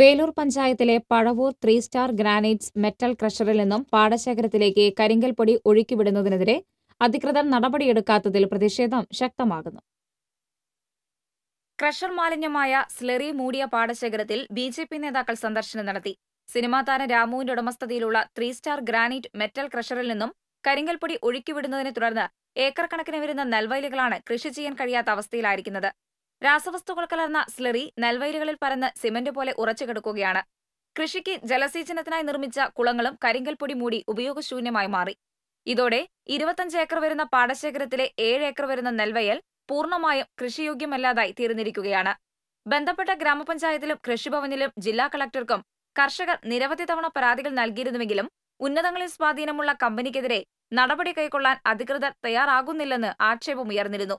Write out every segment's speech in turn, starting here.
വേലൂർ പഞ്ചായത്തിലെ Pazhavoor three star granites metal ക്രഷറിൽ നിന്നും പാടശേഖരത്തിലേക്ക് കരിങ്കൽ പൊടി ഒഴുക്കിവിടുന്നതിനെതിരെ അധികൃതർ നടപടിയെടുക്കാത്തതിൽ പ്രതിഷേധം ശക്തമാകുന്നു ക്രഷർ മാലിന്യമായ സ്ലെറി മൂടിയ പാടശേഖരത്തിൽ ബി ജെ പി നേതാക്കൾ സന്ദർശനം നടത്തി സിനിമാ താരം രാമുവിന്റെ ഉടമസ്ഥതയിലുള്ള ത്രീ സ്റ്റാർ ഗ്രാനൈറ്റ് മെറ്റൽ ക്രഷറിൽ നിന്നും കരിങ്കൽ പൊടി ഒഴുക്കിവിടുന്നതിനെ തുടർന്ന് ഏക്കർ കണക്കിന് വരുന്ന നെൽവയലുകളാണ് കൃഷി ചെയ്യാൻ കഴിയാത്ത അവസ്ഥയിലായിരിക്കുന്നത് രാസവസ്തുക്കൾ കലർന്ന സ്ലറി നെൽവയലുകളിൽ പരന്ന് സിമന്റ് പോലെ ഉറച്ചു കിടക്കുകയാണ് കൃഷിക്ക് ജലസേചനത്തിനായി നിർമ്മിച്ച കുളങ്ങളും പൊടി മൂടി ഉപയോഗശൂന്യമായി മാറി ഇതോടെ ഇരുപത്തഞ്ച് ഏക്കർ വരുന്ന പാടശേഖരത്തിലെ ഏഴ് ഏക്കർ വരുന്ന നെൽവയൽ പൂർണ്ണമായും കൃഷിയോഗ്യമല്ലാതായി തീർന്നിരിക്കുകയാണ് ബന്ധപ്പെട്ട ഗ്രാമപഞ്ചായത്തിലും കൃഷിഭവനിലും ജില്ലാ കളക്ടർക്കും കർഷകർ നിരവധി തവണ പരാതികൾ നൽകിയിരുന്നുവെങ്കിലും ഉന്നതങ്ങളിൽ സ്വാധീനമുള്ള കമ്പനിക്കെതിരെ നടപടി കൈക്കൊള്ളാൻ അധികൃതർ തയ്യാറാകുന്നില്ലെന്ന് ആക്ഷേപമുയർന്നിരുന്നു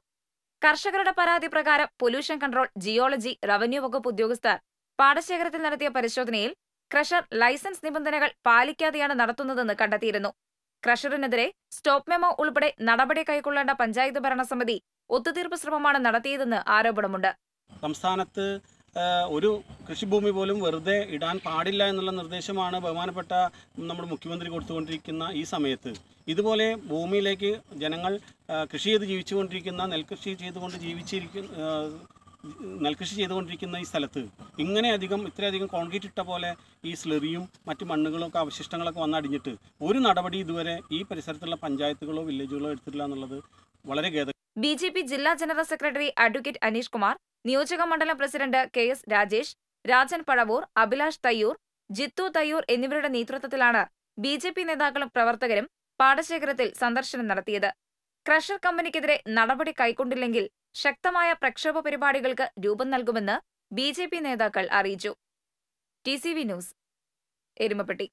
കർഷകരുടെ പരാതി പ്രകാരം പൊല്യൂഷൻ കൺട്രോൾ ജിയോളജി റവന്യൂ വകുപ്പ് ഉദ്യോഗസ്ഥർ പാടശേഖരത്തിൽ നടത്തിയ പരിശോധനയിൽ ക്രഷർ ലൈസൻസ് നിബന്ധനകൾ പാലിക്കാതെയാണ് നടത്തുന്നതെന്ന് കണ്ടെത്തിയിരുന്നു ക്രഷറിനെതിരെ സ്റ്റോപ്പ് മെമോ ഉൾപ്പെടെ നടപടി കൈക്കൊള്ളേണ്ട പഞ്ചായത്ത് ഭരണസമിതി ഒത്തുതീർപ്പ് ശ്രമമാണ് നടത്തിയതെന്ന് ആരോപണമുണ്ട് സംസ്ഥാനത്ത് ഒരു കൃഷിഭൂമി പോലും വെറുതെ ഇടാൻ പാടില്ല എന്നുള്ള നിർദ്ദേശമാണ് ബഹുമാനപ്പെട്ട നമ്മുടെ മുഖ്യമന്ത്രി കൊടുത്തുകൊണ്ടിരിക്കുന്ന ഈ സമയത്ത് ഇതുപോലെ ഭൂമിയിലേക്ക് ജനങ്ങൾ കൃഷി ചെയ്ത് ജീവിച്ചുകൊണ്ടിരിക്കുന്ന നെൽകൃഷി ചെയ്തുകൊണ്ട് ജീവിച്ചിരിക്കുന്ന നെൽകൃഷി ചെയ്തുകൊണ്ടിരിക്കുന്ന ഈ സ്ഥലത്ത് ഇങ്ങനെയധികം ഇത്രയധികം കോൺക്രീറ്റ് ഇട്ട പോലെ ഈ സ്ലെറിയും മറ്റു മണ്ണുകളും ഒക്കെ അവശിഷ്ടങ്ങളൊക്കെ വന്നടിഞ്ഞിട്ട് ഒരു നടപടി ഇതുവരെ ഈ പരിസരത്തുള്ള പഞ്ചായത്തുകളോ വില്ലേജുകളോ എടുത്തിട്ടില്ല എന്നുള്ളത് വളരെ ഖേദ ബി ജെ പി ജില്ലാ general secretary advocate Aneesh Kumar നിയോജക മണ്ഡലം president K S Rajesh Rajan Pazhavoor Abhilash Thayyur Jithu Thayyur എന്നിവരുടെ നേതൃത്വത്തിലാണ് ബി ജെ പി നേതാക്കളും പ്രവർത്തകരും പാടശേഖരത്തിൽ സന്ദർശനം നടത്തിയത് ക്രഷർ കമ്പനിക്കെതിരെ നടപടി കൈക്കൊണ്ടില്ലെങ്കിൽ ശക്തമായ പ്രക്ഷോഭ പരിപാടികൾക്ക് രൂപം നൽകുമെന്ന് ബി നേതാക്കൾ അറിയിച്ചു ടി ന്യൂസ് എരുമപ്പെട്ടി